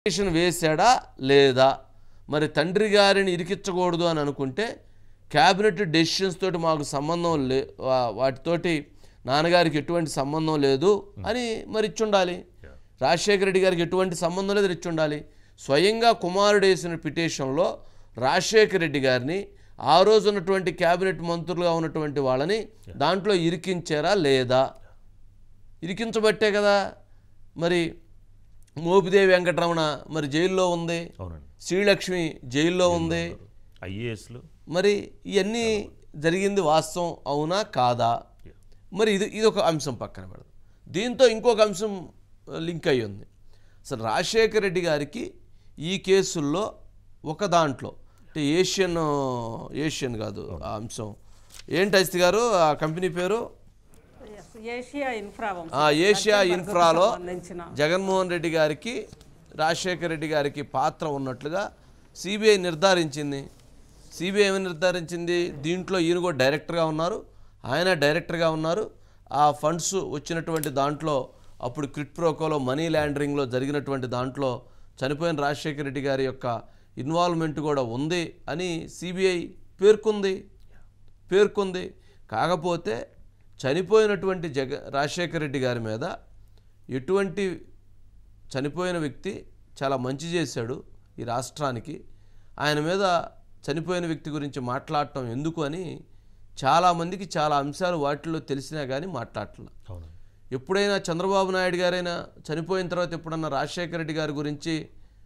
Application వేశాడా లేదా మరి తండ్రి గారిని ఇరికించకూడదు అని అనుకుంటే క్యాబినెట్ డెసిషన్స్ తోటి మాకు సంబంధం లే వాటితోటి నాన్నగారికి ఎటువంటి సంబంధం లేదు hmm. అని మరి ఇచ్చుండాలి రాజశేఖర రెడ్డి గారికి ఎటువంటి సంబంధం లేదు ఇచ్చుండాలి స్వయంగా కుమారుడు వేసిన పిటిషన్లో రాజశేఖర రెడ్డి గారిని ఆ రోజు ఉన్నటువంటి క్యాబినెట్ మంత్రులుగా ఉన్నటువంటి వాళ్ళని దాంట్లో ఇరికించారా లేదా ఇరికించబట్టే కదా మరి మోపిదేవి వెంకటరమణ మరి జైల్లో ఉంది శ్రీలక్ష్మి జైల్లో ఉంది ఐఏఎస్లు మరి ఇవన్నీ జరిగింది వాస్తవం అవునా కాదా మరి ఇది ఇది ఒక అంశం పక్కన పెడదు దీంతో ఇంకొక అంశం లింక్ అయ్యి ఉంది అసలు రాజశేఖర రెడ్డి గారికి ఈ కేసుల్లో ఒక దాంట్లో అంటే ఏషియన్ ఏషియన్ కాదు ఆ అంశం ఏంటి అస్తి గారు ఆ కంపెనీ పేరు ఏషియా ఇన్ఫ్రాలో జగన్మోహన్ రెడ్డి గారికి రాజశేఖర రెడ్డి గారికి పాత్ర ఉన్నట్లుగా సిబిఐ నిర్ధారించింది సిబిఐ ఏమి నిర్ధారించింది దీంట్లో ఈయన కూడా డైరెక్టర్గా ఉన్నారు ఆయన డైరెక్టర్గా ఉన్నారు ఆ ఫండ్స్ వచ్చినటువంటి దాంట్లో అప్పుడు ప్రోకోలో మనీ ల్యాండరింగ్లో జరిగినటువంటి దాంట్లో చనిపోయిన రాజశేఖర రెడ్డి గారి యొక్క ఇన్వాల్వ్మెంట్ కూడా ఉంది అని సిబిఐ పేర్కొంది పేర్కొంది కాకపోతే చనిపోయినటువంటి జగ రాజశేఖర రెడ్డి గారి మీద ఎటువంటి చనిపోయిన వ్యక్తి చాలా మంచి చేశాడు ఈ రాష్ట్రానికి ఆయన మీద చనిపోయిన వ్యక్తి గురించి మాట్లాడటం ఎందుకు అని చాలామందికి చాలా అంశాలు వాటిలో తెలిసినా కానీ మాట్లాడలే ఎప్పుడైనా చంద్రబాబు నాయుడు గారైనా చనిపోయిన తర్వాత ఎప్పుడన్నా రాజశేఖర రెడ్డి గారి గురించి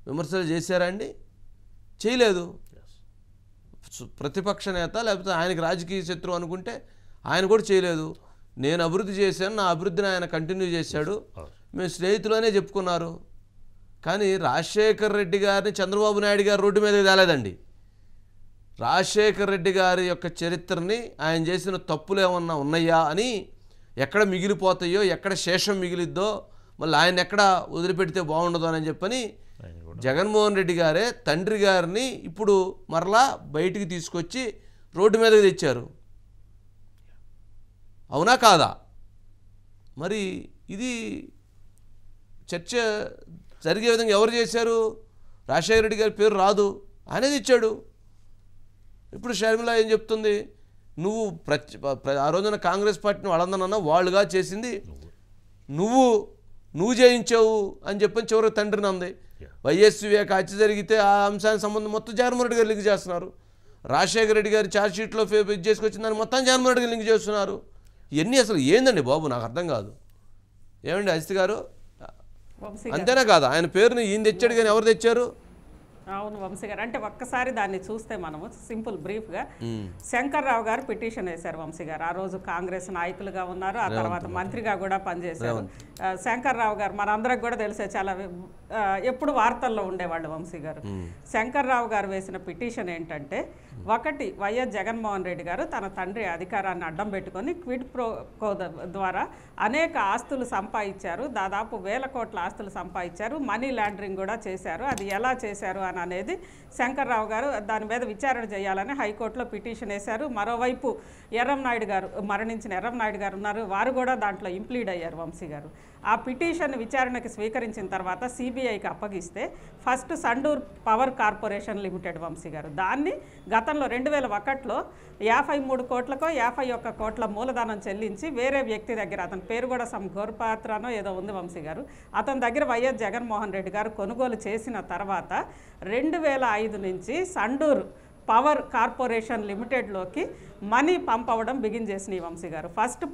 విమర్శలు చేశారా అండి చేయలేదు ప్రతిపక్ష నేత లేకపోతే ఆయనకి రాజకీయ శత్రువు అనుకుంటే ఆయన కూడా చేయలేదు నేను అభివృద్ధి చేశాను నా అభివృద్ధిని ఆయన కంటిన్యూ చేశాడు మేము స్నేహితులనే చెప్పుకున్నారు కానీ రాజశేఖర్ రెడ్డి గారిని చంద్రబాబు నాయుడు గారు రోడ్డు మీద తేలేదండి రాజశేఖర్ రెడ్డి గారి యొక్క చరిత్రని ఆయన చేసిన తప్పులు ఏమన్నా ఉన్నాయా అని ఎక్కడ మిగిలిపోతాయో ఎక్కడ శేషం మిగిలిద్దో మళ్ళీ ఆయన ఎక్కడ వదిలిపెడితే బాగుండదు అని చెప్పని జగన్మోహన్ రెడ్డి గారే తండ్రి గారిని ఇప్పుడు మరలా బయటికి తీసుకొచ్చి రోడ్డు మీదకి తెచ్చారు అవునా కాదా మరి ఇది చర్చ జరిగే విధంగా ఎవరు చేశారు రాజశేఖర రెడ్డి గారి పేరు రాదు అనేది ఇచ్చాడు ఇప్పుడు షర్మిల ఏం చెప్తుంది నువ్వు ఆ రోజున కాంగ్రెస్ పార్టీని వాళ్ళందనన్నా వాళ్ళుగా చేసింది నువ్వు నువ్వు చేయించావు అని చెప్పని చివరి తండ్రిని అంది వైఎస్వి హత్య జరిగితే ఆ అంశానికి సంబంధం మొత్తం జగన్మోహన్ రెడ్డి గారు లింక్ చేస్తున్నారు రాజశేఖర రెడ్డి గారి ఛార్జ్షీట్లో ఫేస్ చేసుకొచ్చిన దాన్ని మొత్తం జగన్మోహన్ రెడ్డి లింక్ చేస్తున్నారు ఇవన్నీ అసలు ఏందండి బాబు నాకు అర్థం కాదు ఏమండి అజిత్ గారు అంతేనా కాదు ఆయన పేరుని ఈయన తెచ్చాడు కానీ ఎవరు తెచ్చారు అవును వంశీ గారు అంటే ఒక్కసారి దాన్ని చూస్తే మనము సింపుల్ బ్రీఫ్గా శంకర్రావు గారు పిటిషన్ వేశారు వంశీ గారు ఆ రోజు కాంగ్రెస్ నాయకులుగా ఉన్నారు ఆ తర్వాత మంత్రిగా కూడా పనిచేశారు శంకర్రావు గారు మనందరికి కూడా తెలిసే చాలా ఎప్పుడు వార్తల్లో ఉండేవాళ్ళు వంశీ గారు శంకర్రావు గారు వేసిన పిటిషన్ ఏంటంటే ఒకటి వైఎస్ జగన్మోహన్ రెడ్డి గారు తన తండ్రి అధికారాన్ని అడ్డం పెట్టుకొని క్విడ్ ప్రో ద్వారా అనేక ఆస్తులు సంపాదించారు దాదాపు వేల కోట్ల ఆస్తులు సంపాదించారు మనీ లాండరింగ్ కూడా చేశారు అది ఎలా చేశారు అని అనేది శంకర్రావు గారు దాని మీద విచారణ చేయాలని హైకోర్టులో పిటిషన్ వేశారు మరోవైపు ఎర్రం నాయుడు గారు మరణించిన ఎర్రం నాయుడు గారు ఉన్నారు వారు కూడా దాంట్లో ఇంప్లీడ్ అయ్యారు వంశీ గారు ఆ పిటిషన్ విచారణకు స్వీకరించిన తర్వాత సిబిఐకి అప్పగిస్తే first Sandur power corporation limited Vamshi గారు దాన్ని గతంలో రెండు వేల ఒకటిలో యాభై మూడు కోట్లకో యాభై ఒక్క కోట్ల మూలధనం చెల్లించి వేరే వ్యక్తి దగ్గర అతని పేరు కూడా సమ్ ఏదో ఉంది వంశీ గారు అతని దగ్గర వైఎస్ జగన్మోహన్ రెడ్డి గారు కొనుగోలు చేసిన తర్వాత రెండు వేల ఐదు నుంచి సండూర్ పవర్ కార్పొరేషన్ లిమిటెడ్లోకి మనీ పంప్ అవ్వడం బిగిన్ చేసినాయి వంశీ గారు ఫస్ట్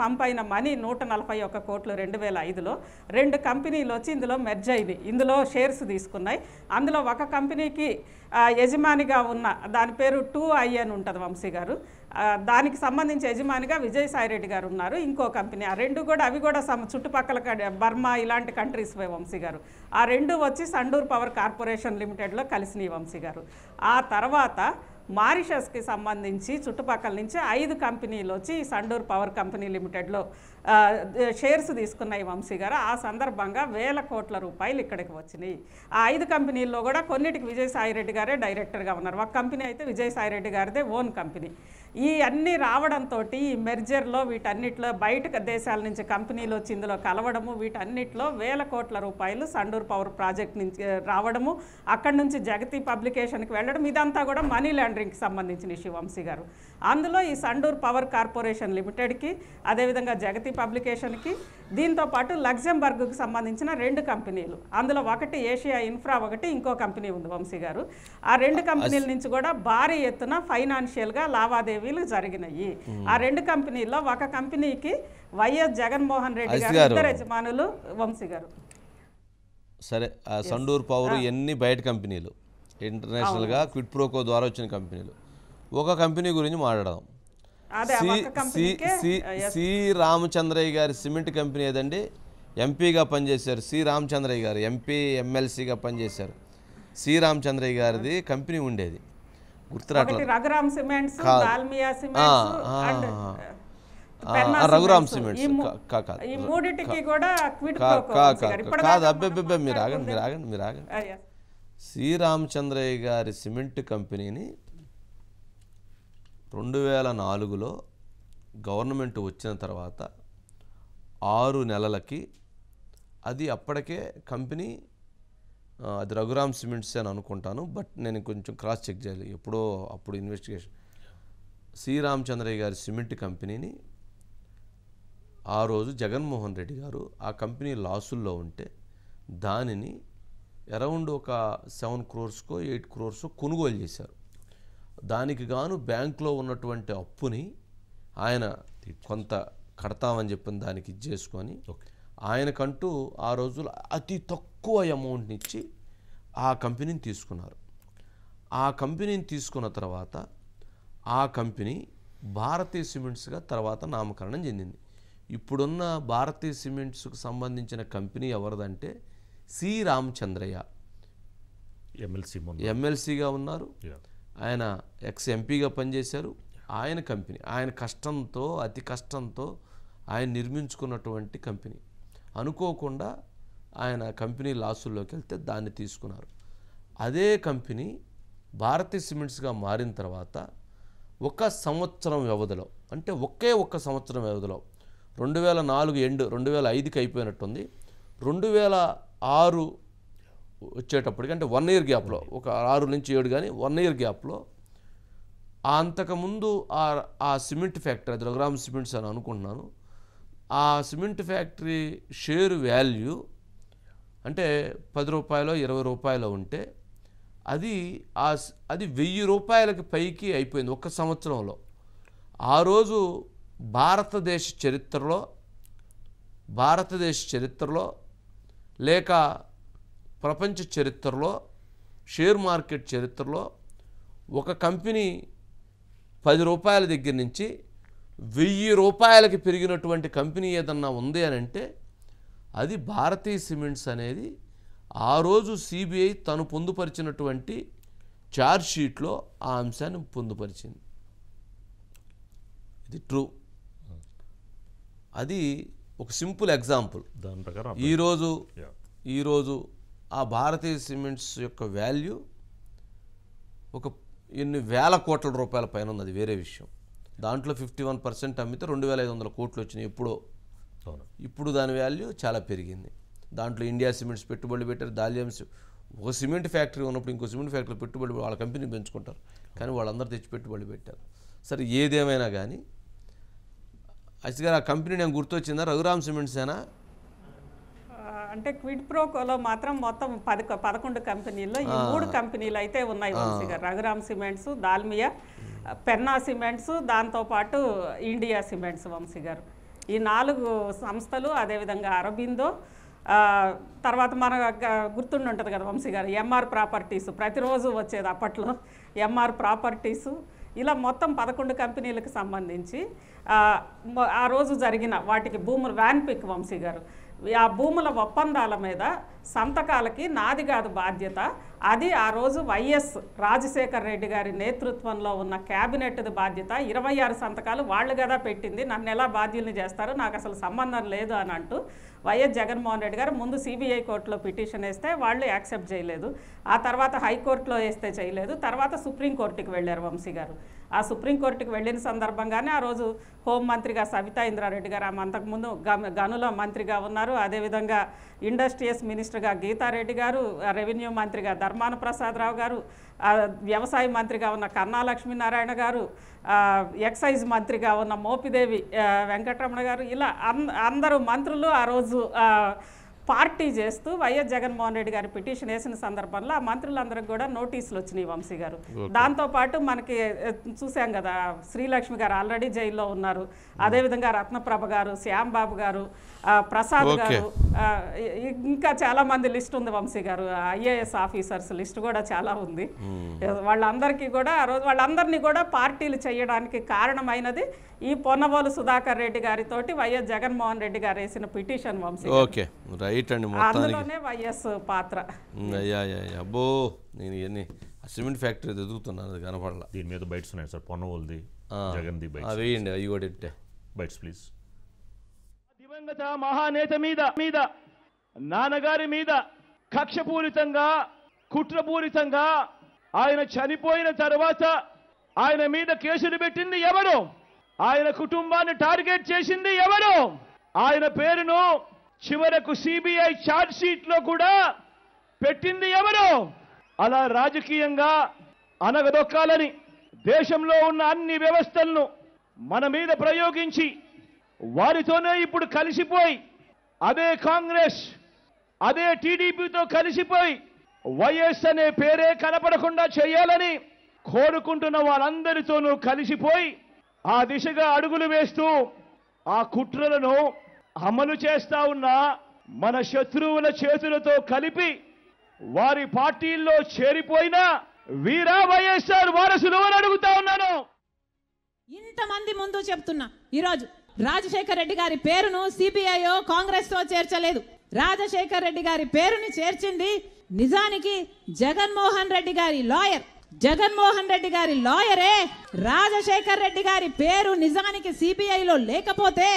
పంప్ అయిన మనీ నూట నలభై ఒక్క కోట్లు రెండు వేల ఐదులో రెండు కంపెనీలు వచ్చి ఇందులో మెర్జ్ అయింది ఇందులో షేర్స్ తీసుకున్నాయి అందులో ఒక కంపెనీకి యజమానిగా ఉన్న దాని పేరు టూ ఐ అని ఉంటుంది వంశీ గారు దానికి సంబంధించి యజమానిగా విజయసాయిరెడ్డి గారు ఉన్నారు ఇంకో కంపెనీ ఆ రెండు కూడా అవి కూడా సమ చుట్టుపక్కల బర్మా ఇలాంటి కంట్రీస్ పోయి వంశీ గారు ఆ రెండు వచ్చి సండూర్ పవర్ కార్పొరేషన్ లిమిటెడ్లో కలిసినాయి వంశీ గారు ఆ తర్వాత మారిషస్కి సంబంధించి చుట్టుపక్కల నుంచి ఐదు కంపెనీలు వచ్చి సండూర్ పవర్ కంపెనీ లిమిటెడ్లో షేర్స్ తీసుకున్నాయి వంశీ గారు ఆ సందర్భంగా వేల కోట్ల రూపాయలు ఇక్కడికి వచ్చినాయి ఆ ఐదు కంపెనీల్లో కూడా కొన్నిటికి విజయసాయిరెడ్డి గారే డైరెక్టర్గా ఉన్నారు ఒక కంపెనీ అయితే విజయసాయిరెడ్డి గారిదే ఓన్ కంపెనీ ఈ అన్ని రావడంతో ఈ మెర్జర్లో వీటన్నిటిలో బయట దేశాల నుంచి కంపెనీలు వచ్చి ఇందులో కలవడము వీటన్నిటిలో వేల కోట్ల రూపాయలు సండూర్ పవర్ ప్రాజెక్ట్ నుంచి రావడము అక్కడి నుంచి జగతి పబ్లికేషన్కి వెళ్ళడం ఇదంతా కూడా మనీ లాండరింగ్కి సంబంధించిన ఇష్యూ వంశీ గారు అందులో ఈ సండూర్ పవర్ కార్పొరేషన్ లిమిటెడ్కి అదేవిధంగా జగతి పబ్లికేషన్కి దీంతోపాటు లగ్జంబర్గ్కి సంబంధించిన రెండు కంపెనీలు అందులో ఒకటి ఏషియా ఇన్ఫ్రా ఒకటి ఇంకో కంపెనీ ఉంది వంశీ గారు ఆ రెండు కంపెనీల నుంచి కూడా భారీ ఎత్తున ఫైనాన్షియల్గా లావాదేవీలు జరిగినాయి ఆ రెండు కంపెనీల్లో ఒక కంపెనీకి వైఎస్ జగన్మోహన్ రెడ్డి గారు ఇద్దరు యజమానులు వంశీ గారు సరే సండూర్ పవర్ ఎన్ని బయట కంపెనీలు ఇంటర్నేషనల్గా క్విట్ ప్రోకో ద్వారా వచ్చిన కంపెనీలు ఒక కంపెనీ గురించి మాట్లాడదాం సి రామచంద్రయ్య గారి సిమెంట్ కంపెనీ ఏదండి ఎంపీగా పనిచేశారు సి రామచంద్రయ్య గారు ఎంపీ ఎమ్మెల్సీగా పనిచేశారు సి రామచంద్రయ్య గారిది కంపెనీ ఉండేది రఘురామ్ సిమెంట్ కాదు అబ్బాయి మీరు ఆగండి మీరు ఆగండి మీరు ఆగండి రామచంద్రయ్య గారి సిమెంట్ కంపెనీని రెండు వేల నాలుగులో గవర్నమెంట్ వచ్చిన తర్వాత ఆరు నెలలకి అది అప్పటికే కంపెనీ అది రఘురామ్ సిమెంట్స్ అని అనుకుంటాను బట్ నేను కొంచెం క్రాస్ చెక్ చేయాలి ఎప్పుడో అప్పుడు ఇన్వెస్టిగేషన్ శ్రీరామచంద్రయ్య గారి సిమెంట్ కంపెనీని ఆ రోజు జగన్మోహన్ రెడ్డి గారు ఆ కంపెనీ లాసుల్లో ఉంటే దానిని అరౌండ్ ఒక సెవెన్ క్రోర్స్కో ఎయిట్ క్రోర్స్ కొనుగోలు చేశారు దానికి గాను బ్యాంకులో ఉన్నటువంటి అప్పుని ఆయన కొంత కడతామని చెప్పిన దానికి ఇచ్చేసుకొని ఆయనకంటూ ఆ రోజుల్లో అతి తక్కువ అమౌంట్ని ఇచ్చి ఆ కంపెనీని తీసుకున్నారు ఆ కంపెనీని తీసుకున్న తర్వాత ఆ కంపెనీ భారతీయ సిమెంట్స్గా తర్వాత నామకరణం చెందింది ఇప్పుడున్న భారతీయ సిమెంట్స్కు సంబంధించిన కంపెనీ ఎవరిదంటే సి రామచంద్రయ్య ఎమ్మెల్సీ ఎమ్మెల్సీగా ఉన్నారు ఆయన ఎక్స్ ఎంపీగా పనిచేశారు ఆయన కంపెనీ ఆయన కష్టంతో అతి కష్టంతో ఆయన నిర్మించుకున్నటువంటి కంపెనీ అనుకోకుండా ఆయన కంపెనీ లాసుల్లోకి వెళ్తే దాన్ని తీసుకున్నారు అదే కంపెనీ భారతీయ సిమెంట్స్గా మారిన తర్వాత ఒక సంవత్సరం వ్యవధిలో అంటే ఒకే ఒక్క సంవత్సరం వ్యవధిలో రెండు వేల నాలుగు ఎండు రెండు వేల ఐదుకి అయిపోయినట్టుంది రెండు వేల ఆరు వచ్చేటప్పటికి అంటే వన్ ఇయర్ గ్యాప్లో ఒక ఆరు నుంచి ఏడు కానీ వన్ ఇయర్ గ్యాప్లో అంతకుముందు ఆ ఆ సిమెంట్ ఫ్యాక్టరీ అది రఘురామ్ సిమెంట్స్ అని అనుకుంటున్నాను ఆ సిమెంట్ ఫ్యాక్టరీ షేర్ వాల్యూ అంటే పది రూపాయలు ఇరవై రూపాయలు ఉంటే అది ఆ అది వెయ్యి రూపాయలకి పైకి అయిపోయింది ఒక్క సంవత్సరంలో ఆ రోజు భారతదేశ చరిత్రలో భారతదేశ చరిత్రలో లేక ప్రపంచ చరిత్రలో షేర్ మార్కెట్ చరిత్రలో ఒక కంపెనీ పది రూపాయల దగ్గర నుంచి వెయ్యి రూపాయలకి పెరిగినటువంటి కంపెనీ ఏదన్నా ఉంది అని అంటే అది భారతీయ సిమెంట్స్ అనేది ఆ రోజు సిబిఐ తను పొందుపరిచినటువంటి ఛార్జ్షీట్లో ఆ అంశాన్ని పొందుపరిచింది ఇది ట్రూ అది ఒక సింపుల్ ఎగ్జాంపుల్ దాని ప్రకారం ఈరోజు ఈరోజు ఆ భారతీయ సిమెంట్స్ యొక్క వాల్యూ ఒక ఎన్ని వేల కోట్ల రూపాయల పైన ఉంది అది వేరే విషయం దాంట్లో ఫిఫ్టీ వన్ పర్సెంట్ అమ్మితే రెండు వేల ఐదు వందల కోట్లు వచ్చినాయి ఎప్పుడో ఇప్పుడు దాని వాల్యూ చాలా పెరిగింది దాంట్లో ఇండియా సిమెంట్స్ పెట్టుబడులు పెట్టారు దాలియమ్స్ ఒక సిమెంట్ ఫ్యాక్టరీ ఉన్నప్పుడు ఇంకో సిమెంట్ ఫ్యాక్టరీ పెట్టుబడి వాళ్ళ కంపెనీ పెంచుకుంటారు కానీ వాళ్ళందరూ తెచ్చి పెట్టుబడి పెట్టారు సరే ఏదేమైనా కానీ అసలు ఆ కంపెనీ నేను గుర్తొచ్చిందా రఘురామ్ సిమెంట్స్ అయినా అంటే క్విడ్ ప్రోకోలో మాత్రం మొత్తం పది పదకొండు కంపెనీల్లో ఈ మూడు కంపెనీలు అయితే ఉన్నాయి గారు రఘురామ్ సిమెంట్స్ దాల్మియా పెన్నా సిమెంట్స్ దాంతోపాటు ఇండియా సిమెంట్స్ వంశీ గారు ఈ నాలుగు సంస్థలు అదేవిధంగా అరబిందో తర్వాత మన గుర్తుండి ఉంటుంది కదా వంశీ గారు ఎంఆర్ ప్రాపర్టీస్ ప్రతిరోజు వచ్చేది అప్పట్లో ఎంఆర్ ప్రాపర్టీసు ఇలా మొత్తం పదకొండు కంపెనీలకు సంబంధించి ఆ రోజు జరిగిన వాటికి భూములు వ్యాన్ పిక్ వంశీ గారు ఆ భూముల ఒప్పందాల మీద సంతకాలకి నాది కాదు బాధ్యత అది ఆ రోజు వైఎస్ రాజశేఖర్ రెడ్డి గారి నేతృత్వంలో ఉన్న క్యాబినెట్ది బాధ్యత ఇరవై ఆరు సంతకాలు వాళ్ళు కదా పెట్టింది నన్ను ఎలా బాధ్యుల్ని చేస్తారు నాకు అసలు సంబంధం లేదు అని అంటూ వైఎస్ జగన్మోహన్ రెడ్డి గారు ముందు సిబిఐ కోర్టులో పిటిషన్ వేస్తే వాళ్ళు యాక్సెప్ట్ చేయలేదు ఆ తర్వాత హైకోర్టులో వేస్తే చేయలేదు తర్వాత సుప్రీంకోర్టుకి వెళ్ళారు వంశీ గారు ఆ సుప్రీంకోర్టుకి వెళ్ళిన సందర్భంగానే ఆ రోజు హోంమంత్రిగా సవితా ఇంద్రారెడ్డి గారు ఆమె అంతకుముందు గనుల మంత్రిగా ఉన్నారు అదేవిధంగా ఇండస్ట్రియస్ మినిస్టర్గా గీతారెడ్డి గారు రెవెన్యూ మంత్రిగా ధర్మాన ప్రసాదరావు గారు వ్యవసాయ మంత్రిగా ఉన్న కన్నా లక్ష్మీనారాయణ గారు ఎక్సైజ్ మంత్రిగా ఉన్న మోపిదేవి వెంకటరమణ గారు ఇలా అందరూ మంత్రులు ఆ రోజు పార్టీ చేస్తూ వైఎస్ జగన్మోహన్ రెడ్డి గారి పిటిషన్ వేసిన సందర్భంలో ఆ మంత్రులందరికీ కూడా నోటీసులు వచ్చినాయి వంశీ గారు దాంతోపాటు మనకి చూసాం కదా శ్రీలక్ష్మి గారు ఆల్రెడీ జైల్లో ఉన్నారు అదేవిధంగా రత్నప్రభ గారు శ్యాంబాబు గారు ప్రసాద్ గారు ఇంకా చాలా మంది లిస్ట్ ఉంది వంశీ గారు ఐఏఎస్ ఆఫీసర్స్ లిస్ట్ కూడా చాలా ఉంది వాళ్ళందరికీ కూడా ఆ రోజు వాళ్ళందరినీ కూడా పార్టీలు చేయడానికి కారణమైనది ఈ పొన్నవోలు సుధాకర్ రెడ్డి గారితోటి వైఎస్ జగన్మోహన్ రెడ్డి గారు వేసిన పిటిషన్ వంశీ ఓకే రైట్ అండి వైఎస్ పాత్ర అయ్యా అబ్బో నేను సిమెంట్ ఫ్యాక్టరీ ఎదుగుతున్నాను కనపడలా దీని మీద బైట్స్ ఉన్నాయి సార్ పొన్నవోలుది జగన్ది వేయండి అవి కూడా ఇట్టే బైట్స్ ప్లీజ్ దివంగత మహానేత మీద మీద నాన్నగారి మీద కక్షపూరితంగా కుట్రపూరితంగా ఆయన చనిపోయిన తర్వాత ఆయన మీద కేసులు పెట్టింది ఎవరు ఆయన కుటుంబాన్ని టార్గెట్ చేసింది ఎవరు ఆయన పేరును చివరకు సిబిఐ ఛార్జ్ షీట్ లో కూడా పెట్టింది ఎవరు అలా రాజకీయంగా అనగదొక్కాలని దేశంలో ఉన్న అన్ని వ్యవస్థలను మన మీద ప్రయోగించి వారితోనే ఇప్పుడు కలిసిపోయి అదే కాంగ్రెస్ అదే టీడీపీతో కలిసిపోయి వైఎస్ అనే పేరే కనపడకుండా చేయాలని కోరుకుంటున్న వారందరితోనూ కలిసిపోయి ఆ దిశగా అడుగులు వేస్తూ ఆ కుట్రలను అమలు చేస్తా ఉన్న మన శత్రువుల చేతులతో కలిపి వారి పార్టీల్లో చేరిపోయిన వీరా వైఎస్ఆర్ వారసులు అని అడుగుతా ఉన్నాను ఇంతమంది ముందు చెప్తున్నా ఈరోజు రాజశేఖర్ రెడ్డి గారి పేరును సిపిఐఓ కాంగ్రెస్ తో చేర్చలేదు రాజశేఖర్ రెడ్డి గారి పేరుని చేర్చింది నిజానికి జగన్మోహన్ రెడ్డి గారి లాయర్ జగన్మోహన్ రెడ్డి గారి లాయరే రాజశేఖర్ రెడ్డి గారి పేరు నిజానికి సిబిఐలో లేకపోతే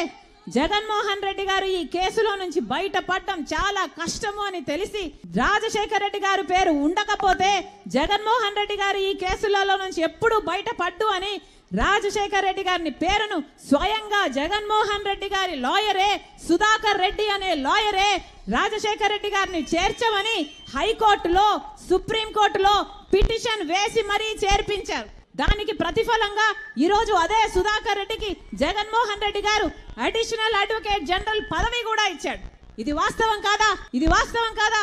జగన్మోహన్ రెడ్డి గారు ఈ కేసులో నుంచి బయటపడడం చాలా కష్టము అని తెలిసి రాజశేఖర్ రెడ్డి గారు పేరు ఉండకపోతే జగన్మోహన్ రెడ్డి గారు ఈ కేసులలో నుంచి ఎప్పుడు బయటపడ్డు అని రాజశేఖర్ రెడ్డి గారిని పేరును స్వయంగా జగన్మోహన్ రెడ్డి గారి లాయరే సుధాకర్ రెడ్డి అనే లాయరే రాజశేఖర్ రెడ్డి గారిని చేర్చమని హైకోర్టులో సుప్రీంకోర్టులో పిటిషన్ వేసి మరీ చేర్పించారు దానికి ప్రతిఫలంగా ఈరోజు అదే సుధాకర్ రెడ్డికి జగన్మోహన్ రెడ్డి గారు అడిషనల్ అడ్వకేట్ జనరల్ పదవి కూడా ఇచ్చాడు ఇది వాస్తవం కాదా ఇది వాస్తవం కాదా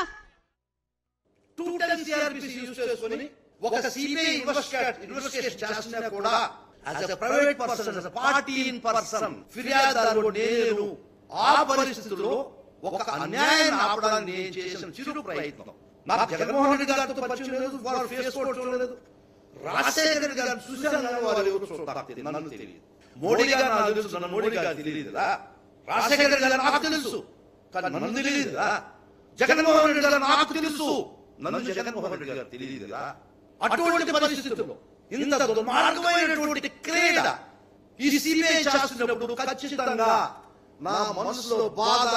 ఒక ఆపడానికి నేను చేసిన చిరు ప్రయత్నం నాకు జగన్మోహన్ రెడ్డి గారితో పరిచయం లేదు ఫేస్ చూడలేదు రాజశేఖర్ గారు సుశాంత్ వారు ఎవరు చూడాలి నన్ను తెలియదు మోడీ గారు నాకు తెలుసు నన్ను మోడీ గారు తెలియదురా రాజశేఖర్ గారు నాకు తెలుసు కానీ నన్ను తెలియదురా జగన్మోహన్ రెడ్డి గారు నాకు తెలుసు నన్ను జగన్మోహన్ రెడ్డి గారు తెలియదురా అటువంటి పరిస్థితుల్లో ఇంత దుర్మార్గమైనటువంటి క్రీడ ఈ సిబిఐ చేస్తున్నప్పుడు ఖచ్చితంగా నా మనసులో బాధ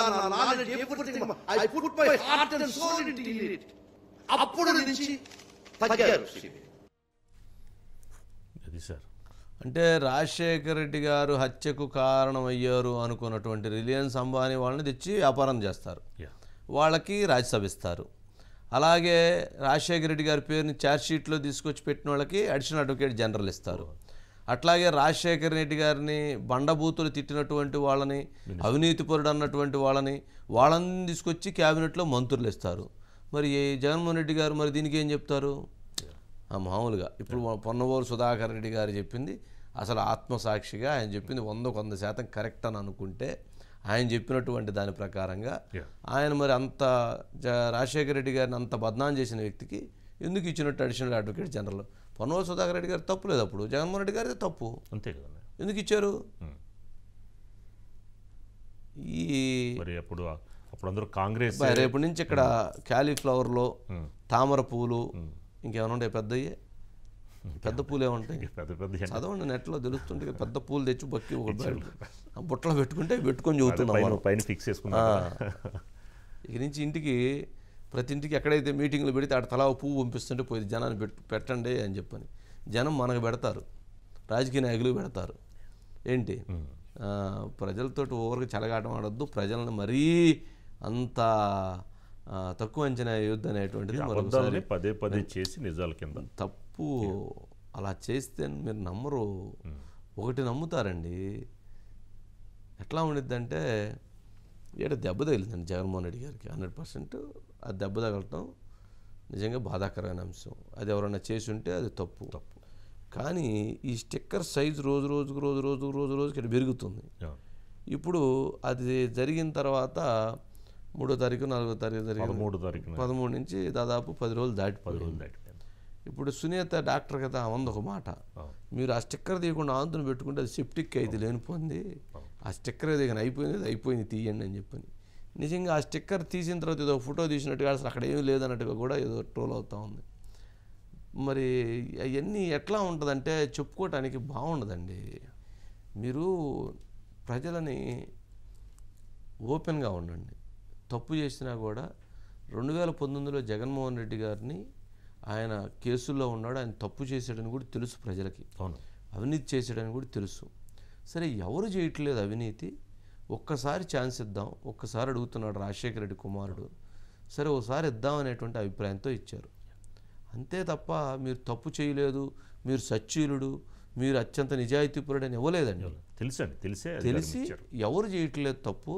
అప్పుడు నుంచి తగ్గారు సిబిఐ తీశారు అంటే రాజశేఖర రెడ్డి గారు హత్యకు కారణమయ్యారు అనుకున్నటువంటి రిలయన్స్ అంబానీ వాళ్ళని తెచ్చి వ్యాపారం చేస్తారు వాళ్ళకి రాజ్యసభ ఇస్తారు అలాగే రాజశేఖర రెడ్డి గారి పేరుని ఛార్జ్షీట్లో తీసుకొచ్చి పెట్టిన వాళ్ళకి అడిషనల్ అడ్వకేట్ జనరల్ ఇస్తారు అట్లాగే రాజశేఖర రెడ్డి గారిని బండబూతులు తిట్టినటువంటి వాళ్ళని అవినీతిపరుడు అన్నటువంటి వాళ్ళని వాళ్ళని తీసుకొచ్చి క్యాబినెట్లో మంత్రులు ఇస్తారు మరి జగన్మోహన్ రెడ్డి గారు మరి దీనికి ఏం చెప్తారు మామూలుగా ఇప్పుడు పొన్నవోలు సుధాకర్ రెడ్డి గారు చెప్పింది అసలు ఆత్మసాక్షిగా ఆయన చెప్పింది వంద వంద శాతం కరెక్ట్ అని అనుకుంటే ఆయన చెప్పినటువంటి దాని ప్రకారంగా ఆయన మరి అంత రాజశేఖర రెడ్డి గారిని అంత బద్నాం చేసిన వ్యక్తికి ఎందుకు ఇచ్చినట్టు additional advocate general Ponnavolu Sudhakar Reddy గారు తప్పు లేదు అప్పుడు జగన్మోహన్ రెడ్డి గారి తప్పు అంతే కదా ఎందుకు ఇచ్చారు hmm. ఈ మరి అప్పుడు అప్పుడు అందరూ కాంగ్రెస్ రేపటి నుంచి ఇక్కడ hmm. క్యాలీఫ్లవర్లో hmm. తామర పువ్వులు ఇంకేమైనా ఉంటాయి పెద్దయ్యే పెద్ద పూలే ఉంటాయి పెద్ద చదవండి నెట్లో తెలుస్తుంటే పెద్ద పూలు తెచ్చి బక్కి ఆ బుట్టలో పెట్టుకుంటే పెట్టుకొని చూస్తున్నాం పైన ఫిక్స్ ఇక నుంచి ఇంటికి ప్రతి ఇంటికి ఎక్కడైతే మీటింగ్లు పెడితే అక్కడ తలా పువ్వు పంపిస్తుంటే పోయి జనాన్ని పెట్టండి అని చెప్పని జనం మనకు పెడతారు రాజకీయ నాయకులు పెడతారు ఏంటి ప్రజలతోటి ఓవర్గా చెలగాటం ఆడొద్దు ప్రజలను మరీ అంత తక్కువ అంచనా వేయొద్దు అనేటువంటిది పదే పదే చేసి నిజాల కింద తప్పు అలా చేస్తే మీరు నమ్మరు ఒకటి నమ్ముతారండి ఎట్లా ఉండిద్దంటే ఈడ దెబ్బ తగిలిందండి జగన్మోహన్ రెడ్డి గారికి హండ్రెడ్ పర్సెంట్ ఆ దెబ్బ తగలటం నిజంగా బాధాకరమైన అంశం అది ఎవరైనా చేసి ఉంటే అది తప్పు తప్పు కానీ ఈ స్టిక్కర్ సైజు రోజు రోజుకు రోజు రోజుకు రోజు రోజుకి పెరుగుతుంది ఇప్పుడు అది జరిగిన తర్వాత మూడో తారీఖు నాలుగో తారీఖు జరిగింది మూడో తారీఖు పదమూడు నుంచి దాదాపు పది రోజులు దాటి పది రోజులు దాటి ఇప్పుడు సునీత డాక్టర్ కదా ఉంది ఒక మాట మీరు ఆ స్టిక్కర్ తీయకుండా ఆంతును పెట్టుకుంటే అది సెప్టిక్ అయితే లేనిపోయింది ఆ స్టిక్కర్ దిగిన అయిపోయింది అయిపోయింది తీయండి అని చెప్పని నిజంగా ఆ స్టిక్కర్ తీసిన తర్వాత ఏదో ఫోటో తీసినట్టుగా అసలు అక్కడ ఏమీ లేదన్నట్టుగా కూడా ఏదో ట్రోల్ అవుతూ ఉంది మరి అవన్నీ ఎట్లా ఉంటుందంటే చెప్పుకోవటానికి బాగుండదండి మీరు ప్రజలని ఓపెన్గా ఉండండి తప్పు చేసినా కూడా రెండు వేల పంతొమ్మిదిలో జగన్మోహన్ రెడ్డి గారిని ఆయన కేసుల్లో ఉన్నాడు ఆయన తప్పు చేశాడని కూడా తెలుసు ప్రజలకి అవును అవినీతి చేశాడని కూడా తెలుసు సరే ఎవరు చేయట్లేదు అవినీతి ఒక్కసారి ఛాన్స్ ఇద్దాం ఒక్కసారి అడుగుతున్నాడు రాజశేఖర రెడ్డి కుమారుడు సరే ఒకసారి ఇద్దాం అనేటువంటి అభిప్రాయంతో ఇచ్చారు అంతే తప్ప మీరు తప్పు చేయలేదు మీరు సచ్చీలుడు మీరు అత్యంత నిజాయితీపురుడు అని ఇవ్వలేదండి అండి తెలిసే తెలిసి ఎవరు చేయట్లేదు తప్పు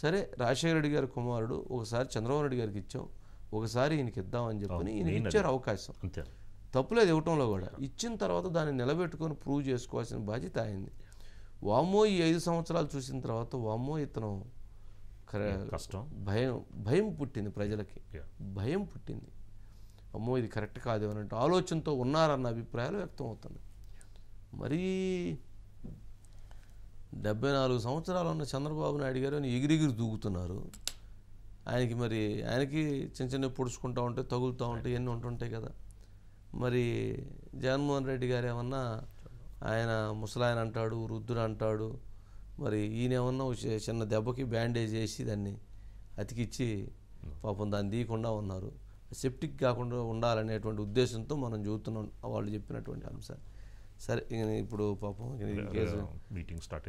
సరే రాజశేఖర రెడ్డి గారి కుమారుడు ఒకసారి చంద్రబాబు రెడ్డి గారికి ఇచ్చాం ఒకసారి ఈయనకి ఇద్దామని చెప్పని ఈయన ఇచ్చారు అవకాశం తప్పులేదు ఇవ్వటంలో కూడా ఇచ్చిన తర్వాత దాన్ని నిలబెట్టుకొని ప్రూవ్ చేసుకోవాల్సిన బాధ్యత అయింది వామో ఈ ఐదు సంవత్సరాలు చూసిన తర్వాత వామో ఇతను కష్టం భయం భయం పుట్టింది ప్రజలకి భయం పుట్టింది అమ్మో ఇది కరెక్ట్ కాదు అని ఆలోచనతో ఉన్నారన్న అభిప్రాయాలు వ్యక్తం అవుతున్నాయి మరీ డెబ్బై నాలుగు సంవత్సరాలు ఉన్న చంద్రబాబు నాయుడు గారు ఎగిరిగిరి దూకుతున్నారు ఆయనకి మరి ఆయనకి చిన్న చిన్న పొడుచుకుంటూ ఉంటాయి తగులుతూ ఉంటాయి ఇవన్నీ ఉంటుంటాయి కదా మరి జగన్మోహన్ రెడ్డి గారు ఏమన్నా ఆయన ముసలాయన అంటాడు వృద్ధుడు అంటాడు మరి ఈయన ఏమన్నా చిన్న దెబ్బకి బ్యాండేజ్ వేసి దాన్ని అతికిచ్చి పాపం దాన్ని తీయకుండా ఉన్నారు సెప్టిక్ కాకుండా ఉండాలనేటువంటి ఉద్దేశంతో మనం చూస్తున్నాం వాళ్ళు చెప్పినటువంటి అంశాలు సరే ఇప్పుడు పాపం మీటింగ్ స్టార్ట్